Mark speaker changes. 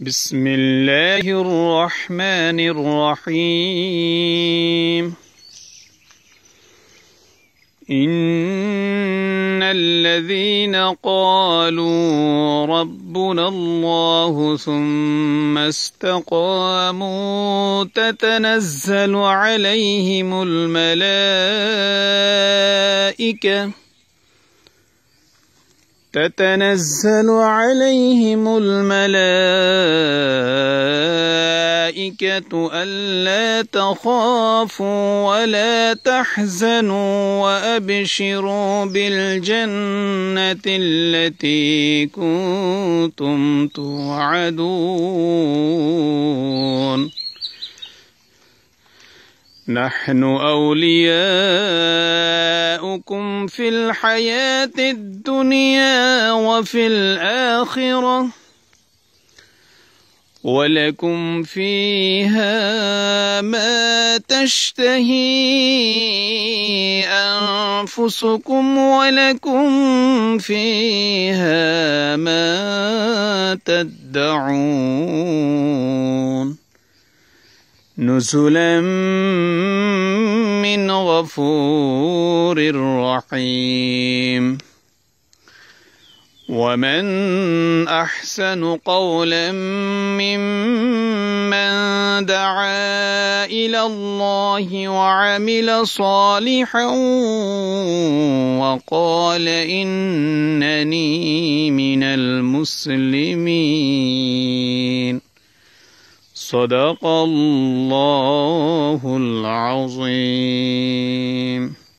Speaker 1: بسم الله الرحمن الرحيم إن الذين قالوا ربنا الله ثم استقاموا تتنزل عليهم الملائكة تتنزل عليهم الملائكة ألا تخافوا ولا تحزنوا وأبشروا بالجنة التي كنتم توعدون نحن أولياء يبلوكم في الحياة الدنيا وفي الآخرة ولكم فيها ما تشتهي أنفسكم ولكم فيها ما تدعون نزلا غفور رحيم ومن احسن قولا ممن دعا الى الله وعمل صالحا وقال انني من المسلمين صدق الله العظيم